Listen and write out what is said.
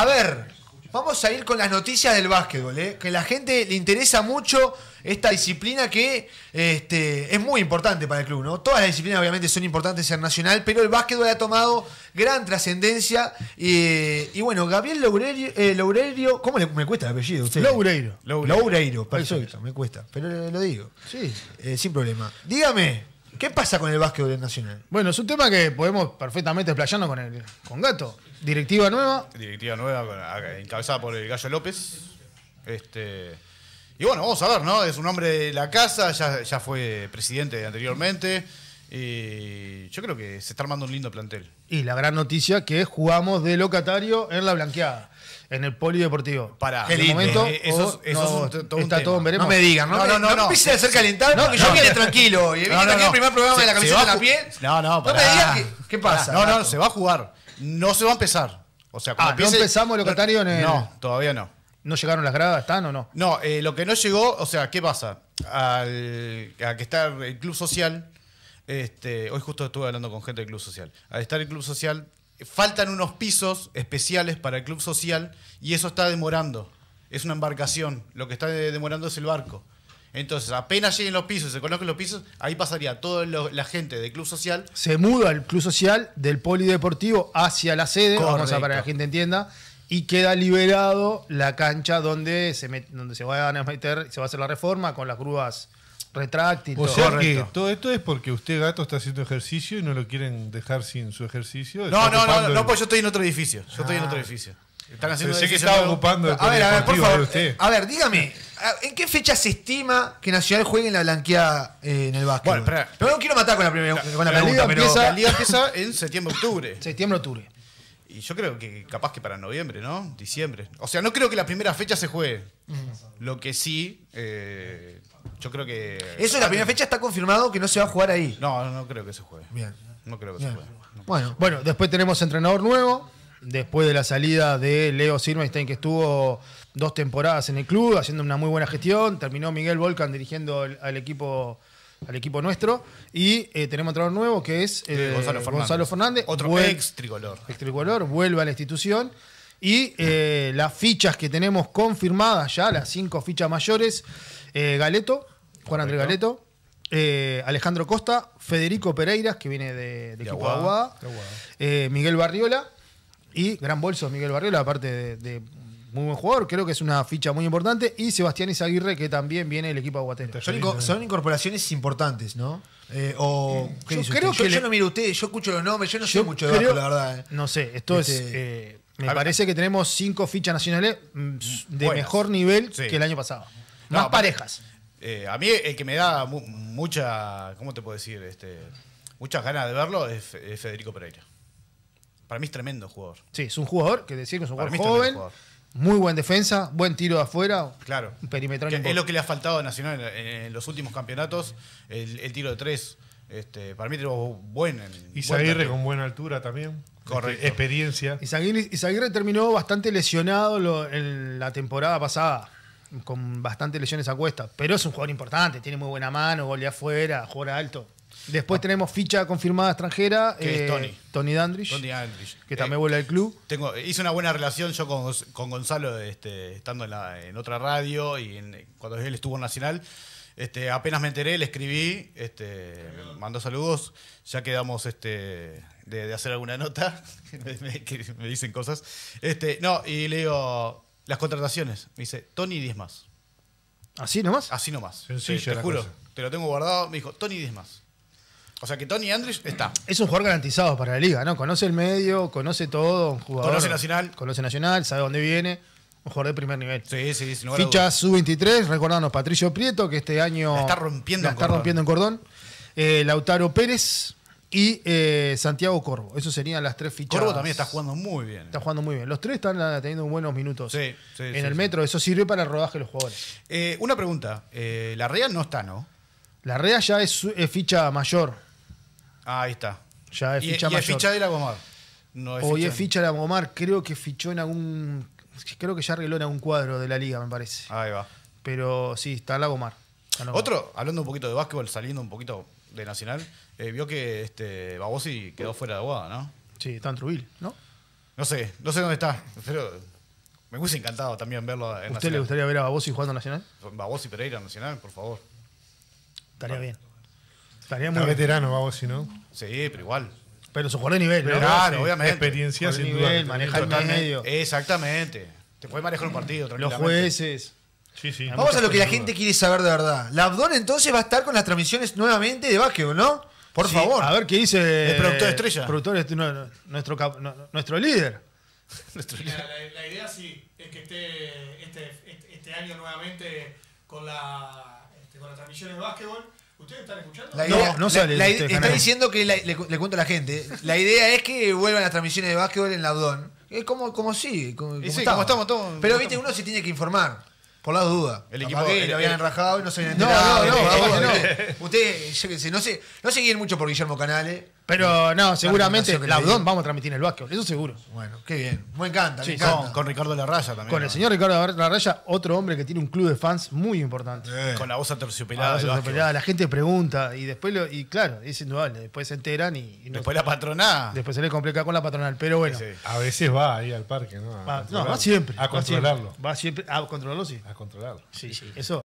A ver, vamos a ir con las noticias del básquetbol, ¿eh? que a la gente le interesa mucho esta disciplina que este, es muy importante para el club, ¿no? Todas las disciplinas obviamente son importantes en Nacional, pero el básquetbol ha tomado gran trascendencia y, eh, bueno, Gabriel Loureiro, eh, ¿cómo me cuesta el apellido? Usted? Loureiro. Loureiro, me cuesta, pero lo digo. Sí. sin problema. Dígame, ¿Qué pasa con el básquetbol nacional? Bueno, es un tema que podemos perfectamente explayarnos con, el, con Gato. Directiva nueva. Directiva nueva, encabezada por el Gallo López. Este, y bueno, vamos a ver, ¿no? Es un hombre de la casa, ya, ya fue presidente anteriormente. Y yo creo que se está armando un lindo plantel. Y la gran noticia que jugamos de locatario en la blanqueada en el polideportivo. Para. ¿En el momento, eso, todo está todo en veremos. No me digan, no, no, no, no, no, a hacer calentar. No, que yo vine tranquilo. Y vine aquí el primer programa de la camiseta de la piel. No, no, para. No me digan. qué pasa. No, no, se va a jugar. No se va a empezar. O sea, cuando ah, no empezamos el locatario? en No, todavía no. ¿No llegaron las gradas? ¿Están o no? No, eh, lo que no llegó, o sea, ¿qué pasa? Al, a que está el club social. Este, hoy justo estuve hablando con gente del Club Social. Al estar el Club Social, faltan unos pisos especiales para el club social y eso está demorando. Es una embarcación, lo que está demorando es el barco. Entonces, apenas lleguen los pisos, se coloquen los pisos, ahí pasaría toda la gente del club social. Se muda el club social del polideportivo hacia la sede, para que la gente entienda, y queda liberado la cancha donde se, donde se a meter, se va a hacer la reforma con las grúas retráctil. O sea que todo esto es porque usted, gato, está haciendo ejercicio y no lo quieren dejar sin su ejercicio. No, no, no, no, pues yo estoy en otro edificio. Yo estoy en otro ah. edificio. Están haciendo sé que estaba ocupando A ver, a ver, por favor. Eh, a ver, dígame, ¿en qué fecha se estima que Nacional juegue en la blanqueada eh, en el básquet? Bueno, pero, no quiero matar con la primera la, pero la liga empieza en septiembre-octubre. Septiembre-octubre. Y yo creo que capaz que para noviembre, ¿no? Diciembre. O sea, no creo que la primera fecha se juegue. Mm. Lo que sí, eh, yo creo que. Eso en la primera fecha está confirmado que no se va a jugar ahí. No, no, creo que se juegue. Bien. No creo que se juegue. Bueno, bueno, después tenemos entrenador nuevo. Después de la salida de Leo Silverstein, que estuvo dos temporadas en el club, haciendo una muy buena gestión. Terminó Miguel Volcan dirigiendo al equipo al equipo nuestro. Y eh, tenemos entrenador nuevo que es eh, Gonzalo, Fernández. Otro ex tricolor. Ex tricolor, vuelve a la institución. Y eh, las fichas que tenemos confirmadas ya, las cinco fichas mayores, eh, Galeto, Juan Andrés Galeto, eh, Alejandro Costa, Federico Pereiras, que viene de, de Aguada, Miguel Barriola y gran bolso Miguel Barriola, aparte de, muy buen jugador, creo que es una ficha muy importante. Y Sebastián Izaguirre, que también viene del equipo de Son, son incorporaciones importantes, ¿no? yo creo que yo, no miro a ustedes, yo escucho los nombres, yo no sé mucho de creo... la verdad. No sé, esto es este, me parece que tenemos cinco fichas nacionales mm, de mejor nivel que el año pasado. Más parejas. Eh, a mí el que me da mucha, ¿cómo te puedo decir? Este, muchas ganas de verlo es, Federico Pereira. Para mí es tremendo jugador. Sí, es un jugador, que decir que es un jugador joven, muy buen defensa, buen tiro de afuera, claro. perimetral. Es lo que le ha faltado a Nacional en, los últimos campeonatos, el tiro de tres. Este, para mí tenemos buen. Isaguirre con buena altura también. Este, experiencia. Isaguirre terminó bastante lesionado en la temporada pasada, con bastantes lesiones a cuesta. Pero es un jugador importante, tiene muy buena mano, gol de afuera, juega alto. Después ah. tenemos ficha confirmada extranjera. Que es Tony. Eh, Tony Dandridge. Tony Que también eh, vuelve al club. Tengo, hice una buena relación yo con, Gonzalo, este, estando en, la, otra radio y cuando él estuvo en Nacional. Este, apenas me enteré, le escribí, este, saludos, ya quedamos este, de, hacer alguna nota, me, que me dicen cosas. Este, no, y le digo, las contrataciones, me dice, Tony 10 más. ¿Así nomás? Así nomás. te, juro, te lo tengo guardado, me dijo, Tony 10 más. O sea que Tony Andrés está. Es un jugador garantizado para la liga, ¿no? Conoce el medio, conoce todo. Un jugador, conoce Nacional. Conoce Nacional, sabe dónde viene mejor de primer nivel. Sí, sí, sin Ficha sub-23, recordarnos, Patricio Prieto, que este año. está rompiendo en está cordón. rompiendo en cordón. Eh, Lautaro Pérez y eh, Santiago Corvo. Esas serían las tres fichas. Corvo también está jugando muy bien. Está jugando muy bien. Los tres están ah, teniendo buenos minutos en el metro. Eso sirve para el rodaje de los jugadores. Eh, una pregunta. la Real no está, ¿no? La Real ya es, ficha mayor. Ah, ahí está. Ya es ficha y mayor. Es ficha de la Gomar. Hoy es ficha de la Gomar. Creo que fichó en algún Creo que ya arregló en un cuadro de la liga, me parece. Ahí va. Pero sí, está Lagomar. Otro, hablando un poquito de básquetbol, saliendo un poquito de Nacional, eh, vio que este Babosi quedó fuera de Aguada, ¿no? Sí, está en Trubil, ¿no? No sé, no sé dónde está, pero me hubiese encantado también verlo en ¿Usted le gustaría ver a Babosi jugando Nacional? Babosi Pereira Nacional, por favor. Estaría bien. Estaría muy veterano Babosi, ¿no? Sí, pero igual. Pero su jugador de nivel, Claro, obviamente. Experiencia sin nivel, Maneja el medio. Exactamente. Te puede manejar un partido, Los jueces. Sí, sí. Vamos a lo que la gente quiere saber de verdad. La Abdón entonces va a estar con las transmisiones nuevamente de básquetbol, ¿no? Por favor. A ver qué dice. El productor estrella. nuestro, nuestro líder. La, idea sí es que esté este, este, este año nuevamente con, la, este, con las transmisiones de básquetbol ¿Ustedes están escuchando? no, no sale. está diciendo que le, cuento a la gente. La idea es que vuelvan las transmisiones de básquetbol en la Es como, como sí, estamos. estamos. todos. Pero viste, uno se tiene que informar. Por las dudas. El equipo eh, lo eh, habían rajado y no se habían enterado. No, no, no. no, no, no. Ustedes, no se, no mucho por Guillermo Canales. Pero no, seguramente Laudón vamos a transmitir en el vasco, eso seguro. Bueno, qué bien. Me encanta, me encanta. Con, Ricardo Larraya también. Con el señor Ricardo Larraya, otro hombre que tiene un club de fans muy importante. Con la voz aterciopelada. La, voz la gente pregunta y después, lo, y claro, es indudable, después se enteran y... después la patronada. Después se le complica con la patronal, pero bueno. A veces va ahí al parque, ¿no? no, va siempre. A controlarlo. Va siempre, a controlarlo, sí. A controlarlo. Sí, sí, eso.